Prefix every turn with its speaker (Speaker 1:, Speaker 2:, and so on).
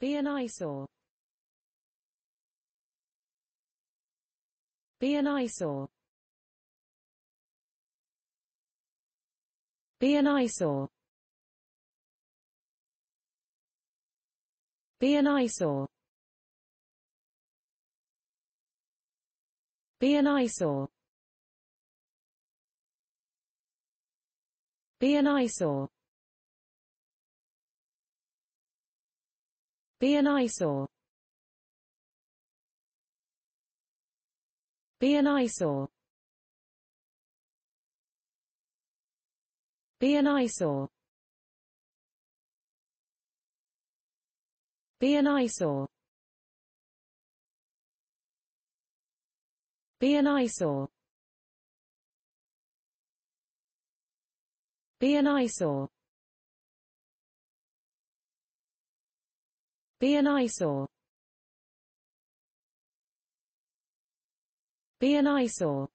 Speaker 1: Be an eyesore. Be an eyesore. Be an eyesore. Be an eyesore. Be an eyesore. Be an eyesore. Be an eyesore. Be an eyesore. Be an eyesore. Be an eyesore. Be an eyesore. Be an eyesore. Be an eyesore. Be an eyesore.